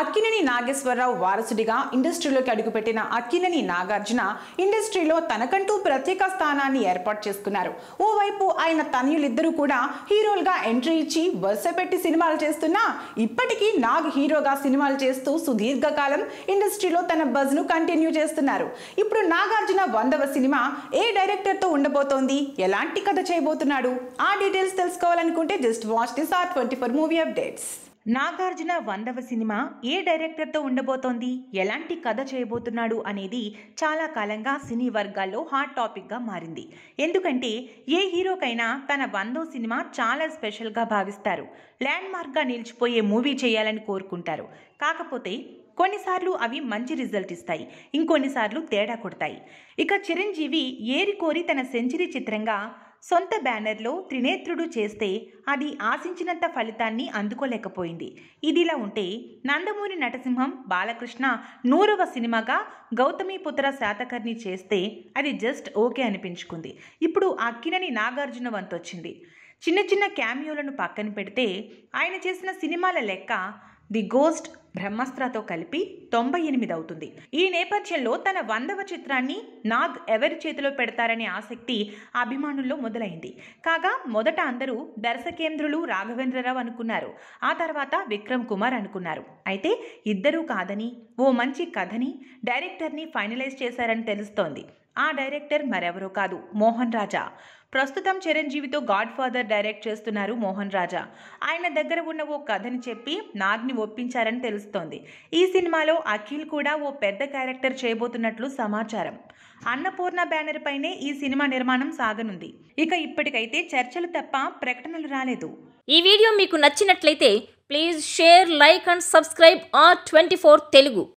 అక్కినేని నాగేశ్వరరావు వారసుడిగా ఇండస్ట్రీలోకి అడుగుపెట్టిన అక్కినేని నాగార్జున ఇండస్ట్రీలో తనకంటూ ప్రత్యేక స్థానాన్ని ఏర్పాటు చేసుకున్నారు ఓవైపు ఆయన తనయులిద్దరూ కూడా హీరోలుగా ఎంట్రీ ఇచ్చి వరుస పెట్టి సినిమాలు చేస్తున్నా ఇప్పటికీ నాగ్ హీరోగా సినిమాలు చేస్తూ సుదీర్ఘకాలం ఇండస్ట్రీలో తన బజ్ను కంటిన్యూ చేస్తున్నారు ఇప్పుడు నాగార్జున వందవ సినిమా ఏ డైరెక్టర్తో ఉండబోతోంది ఎలాంటి కథ చేయబోతున్నాడు ఆ డీటెయిల్స్ తెలుసుకోవాలనుకుంటే just watch this R twenty four movie updates Nagarjuna వందవ సినిమా ఏ డైరెక్టర్తో ఉండబోతోంది ఎలాంటి కథ చేయబోతున్నాడు అనేది చాలా కాలంగా సినీ వర్గాల్లో హాట్ టాపిక్గా మారింది ఎందుకంటే ఏ హీరోకైనా తన వందో సినిమా చాలా స్పెషల్గా భావిస్తారు ల్యాండ్ మార్క్గా నిలిచిపోయే మూవీ చేయాలని కోరుకుంటారు కాకపోతే కొన్నిసార్లు అవి మంచి రిజల్ట్ ఇస్తాయి ఇంకొన్నిసార్లు తేడా కొడతాయి ఇక చిరంజీవి ఏరి కోరి తన సెంచరీ చిత్రంగా సొంత బ్యానర్లో త్రినేత్రుడు చేస్తే అది ఆశించినంత ఫలితాన్ని అందుకోలేకపోయింది ఇదిలా ఉంటే నందమూరి నటసింహం బాలకృష్ణ నూరవ సినిమాగా పుత్ర శాతకర్ణి చేస్తే అది జస్ట్ ఓకే అనిపించుకుంది ఇప్పుడు అక్కినని నాగార్జున వంతొచ్చింది చిన్న చిన్న క్యామియోలను పక్కన పెడితే ఆయన చేసిన సినిమాల లెక్క ది గోస్ట్ బ్రహ్మాస్త్రతో కలిపి తొంభై ఎనిమిది అవుతుంది ఈ నేపథ్యంలో తన వందవ చిత్రాన్ని నాగ్ ఎవరి చేతిలో పెడతారనే ఆసక్తి అభిమానుల్లో మొదలైంది కాగా మొదట అందరూ దర్శకేంద్రులు రాఘవేంద్రరావు అనుకున్నారు ఆ తర్వాత విక్రమ్ కుమార్ అనుకున్నారు అయితే ఇద్దరూ కాదని ఓ మంచి కథని డైరెక్టర్ని ఫైనలైజ్ చేశారని తెలుస్తోంది ఆ డైరెక్టర్ మరెవరో కాదు మోహన్ రాజా ప్రస్తుతం చిరంజీవితో గాడ్ ఫాదర్ డైరెక్ట్ చేస్తున్నారు మోహన్ రాజా ఆయన దగ్గర ఉన్న ఓ కథని చెప్పి నాగ్ని ఒప్పించారని తెలుసు తెలుస్తోంది ఈ సినిమాలో అఖిల్ కూడా ఓ పెద్ద క్యారెక్టర్ చేయబోతున్నట్లు సమాచారం అన్నపూర్ణ బ్యానర్ పైనే ఈ సినిమా నిర్మాణం సాగనుంది ఇక ఇప్పటికైతే చర్చలు తప్ప ప్రకటనలు రాలేదు ఈ వీడియో మీకు నచ్చినట్లయితే please share like and subscribe R twenty four Telugu